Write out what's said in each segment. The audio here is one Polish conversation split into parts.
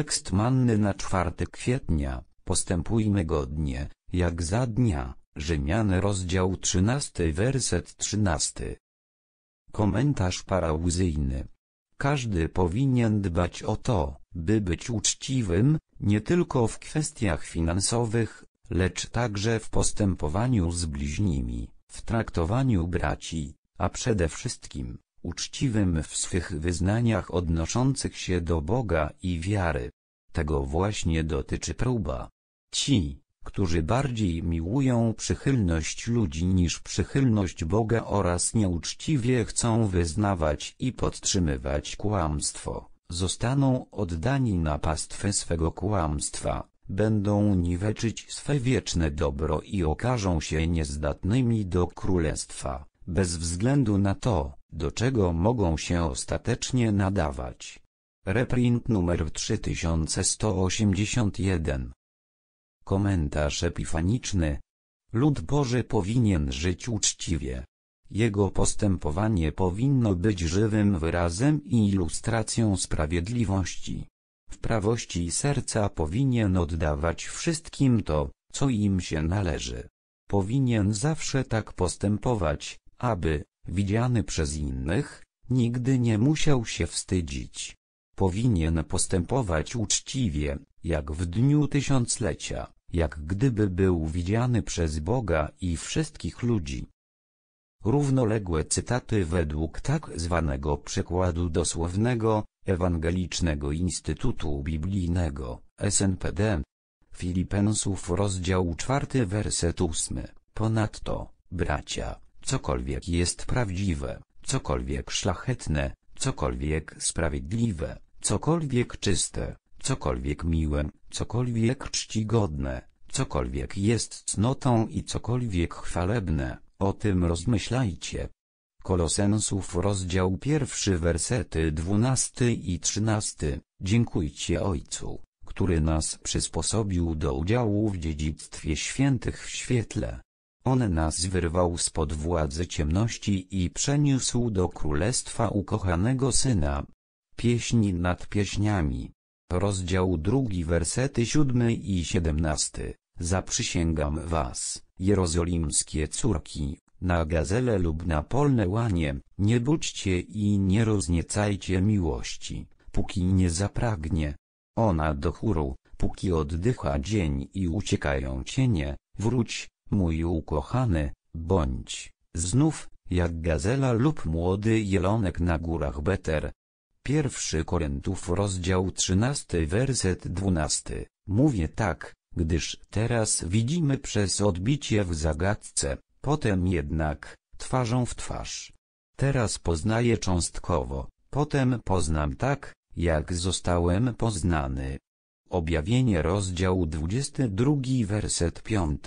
Tekst manny na 4 kwietnia, postępujmy godnie, jak za dnia, Rzymian rozdział 13 werset 13. Komentarz parauzyjny. Każdy powinien dbać o to, by być uczciwym, nie tylko w kwestiach finansowych, lecz także w postępowaniu z bliźnimi, w traktowaniu braci, a przede wszystkim uczciwym w swych wyznaniach odnoszących się do Boga i wiary. Tego właśnie dotyczy próba. Ci, którzy bardziej miłują przychylność ludzi niż przychylność Boga oraz nieuczciwie chcą wyznawać i podtrzymywać kłamstwo, zostaną oddani na pastwę swego kłamstwa, będą niweczyć swe wieczne dobro i okażą się niezdatnymi do królestwa bez względu na to, do czego mogą się ostatecznie nadawać. Reprint numer 3181 Komentarz epifaniczny Lud Boży powinien żyć uczciwie. Jego postępowanie powinno być żywym wyrazem i ilustracją sprawiedliwości. W prawości serca powinien oddawać wszystkim to, co im się należy. Powinien zawsze tak postępować, aby, widziany przez innych, nigdy nie musiał się wstydzić. Powinien postępować uczciwie, jak w dniu tysiąclecia, jak gdyby był widziany przez Boga i wszystkich ludzi. Równoległe cytaty według tak zwanego przekładu dosłownego, Ewangelicznego Instytutu Biblijnego, SNPD. Filipensów rozdział 4 werset 8. Ponadto, bracia, cokolwiek jest prawdziwe, cokolwiek szlachetne, cokolwiek sprawiedliwe, cokolwiek czyste, cokolwiek miłe, cokolwiek czcigodne, cokolwiek jest cnotą i cokolwiek chwalebne, o tym rozmyślajcie. Kolosensów rozdział pierwszy wersety 12 i 13. Dziękujcie Ojcu, który nas przysposobił do udziału w dziedzictwie świętych w świetle, on nas wyrwał spod władzy ciemności i przeniósł do królestwa ukochanego Syna. Pieśni nad pieśniami. Rozdział drugi wersety siódmy i siedemnasty. Zaprzysięgam was, jerozolimskie córki, na gazele lub na polne łanie, nie budźcie i nie rozniecajcie miłości, póki nie zapragnie. Ona do chóru, póki oddycha dzień i uciekają cienie, wróć, Mój ukochany, bądź, znów, jak gazela lub młody jelonek na górach Beter. Pierwszy Koryntów rozdział 13 werset 12, mówię tak, gdyż teraz widzimy przez odbicie w zagadce, potem jednak, twarzą w twarz. Teraz poznaję cząstkowo, potem poznam tak, jak zostałem poznany. Objawienie rozdział 22 werset 5.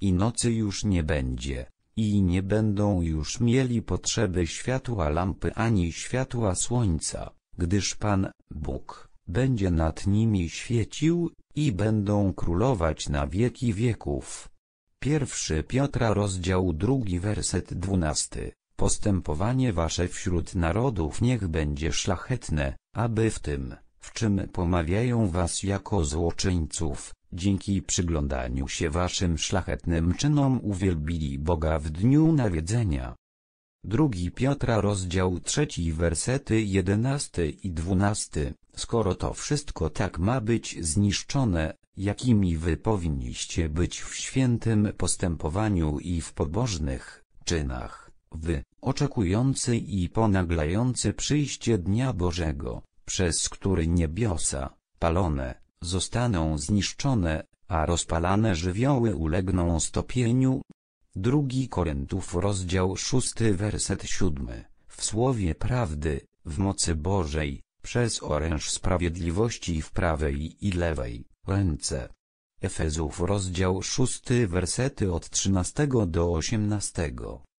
I nocy już nie będzie, i nie będą już mieli potrzeby światła lampy ani światła słońca, gdyż Pan, Bóg, będzie nad nimi świecił, i będą królować na wieki wieków. Pierwszy Piotra rozdział drugi werset dwunasty. Postępowanie wasze wśród narodów niech będzie szlachetne, aby w tym, w czym pomawiają was jako złoczyńców, dzięki przyglądaniu się waszym szlachetnym czynom uwielbili Boga w dniu nawiedzenia. 2 Piotra rozdział 3 wersety 11 i 12, skoro to wszystko tak ma być zniszczone, jakimi wy powinniście być w świętym postępowaniu i w pobożnych czynach, wy, oczekujący i ponaglający przyjście Dnia Bożego, przez który niebiosa, palone, zostaną zniszczone, a rozpalane żywioły ulegną stopieniu. Drugi Korintów rozdział 6 werset 7, w słowie prawdy, w mocy Bożej, przez oręż sprawiedliwości w prawej i lewej ręce. Efezów rozdział 6 wersety od 13 do 18.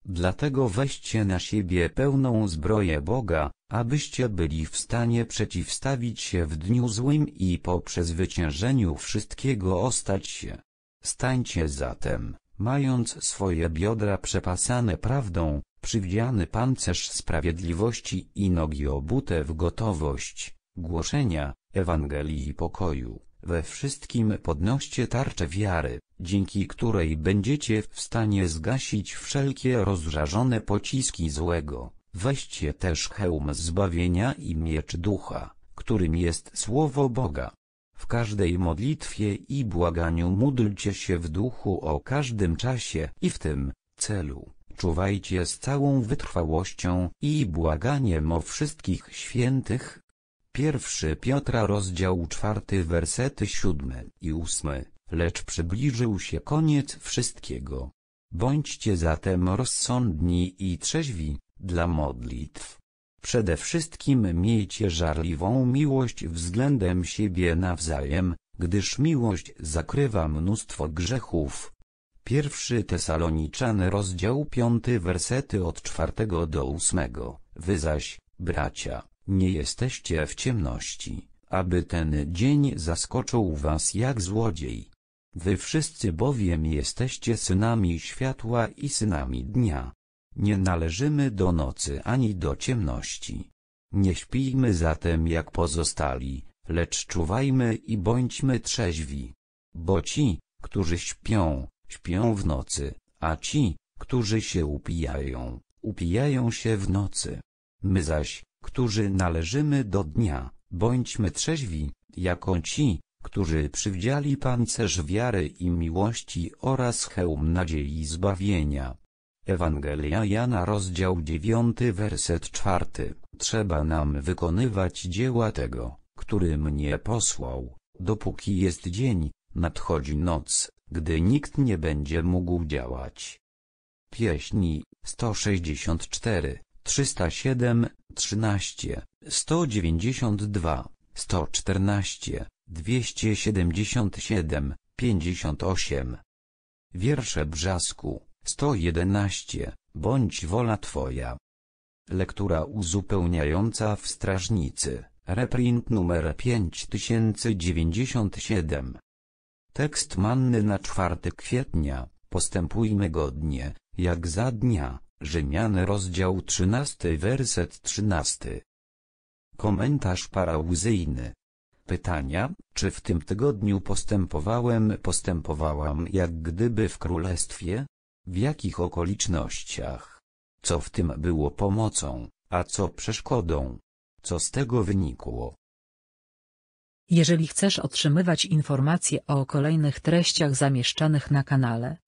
Dlatego weźcie na siebie pełną zbroję Boga, abyście byli w stanie przeciwstawić się w dniu złym i po przezwyciężeniu wszystkiego ostać się. Stańcie zatem, mając swoje biodra przepasane prawdą, przywdziany pancerz sprawiedliwości i nogi obute w gotowość, głoszenia, Ewangelii pokoju we wszystkim podnoście tarczę wiary, dzięki której będziecie w stanie zgasić wszelkie rozżarzone pociski złego. Weźcie też hełm zbawienia i miecz ducha, którym jest słowo Boga. W każdej modlitwie i błaganiu módlcie się w duchu o każdym czasie i w tym celu czuwajcie z całą wytrwałością i błaganiem o wszystkich świętych, Pierwszy Piotra rozdział czwarty wersety siódmy i ósmy, lecz przybliżył się koniec wszystkiego. Bądźcie zatem rozsądni i trzeźwi, dla modlitw. Przede wszystkim miejcie żarliwą miłość względem siebie nawzajem, gdyż miłość zakrywa mnóstwo grzechów. Pierwszy Tesaloniczan rozdział piąty wersety od czwartego do ósmego, wy zaś, bracia, nie jesteście w ciemności, aby ten dzień zaskoczył was jak złodziej. Wy wszyscy bowiem jesteście synami światła i synami dnia. Nie należymy do nocy ani do ciemności. Nie śpijmy zatem jak pozostali, lecz czuwajmy i bądźmy trzeźwi. Bo ci, którzy śpią, śpią w nocy, a ci, którzy się upijają, upijają się w nocy. My zaś, którzy należymy do dnia, bądźmy trzeźwi, jako ci, którzy przywdziali pancerz wiary i miłości oraz hełm nadziei zbawienia. Ewangelia Jana rozdział 9 werset 4 Trzeba nam wykonywać dzieła tego, który mnie posłał, dopóki jest dzień, nadchodzi noc, gdy nikt nie będzie mógł działać. Pieśni 164 307, 13, 192, 114, 277, 58. Wiersze Brzasku, 111, bądź wola Twoja. Lektura uzupełniająca w Strażnicy, reprint numer 5097. Tekst manny na 4 kwietnia, postępujmy godnie, jak za dnia. Rzymiany rozdział 13 werset 13. Komentarz parauzyjny. Pytania, czy w tym tygodniu postępowałem postępowałam jak gdyby w królestwie? W jakich okolicznościach? Co w tym było pomocą, a co przeszkodą? Co z tego wynikło? Jeżeli chcesz otrzymywać informacje o kolejnych treściach zamieszczanych na kanale,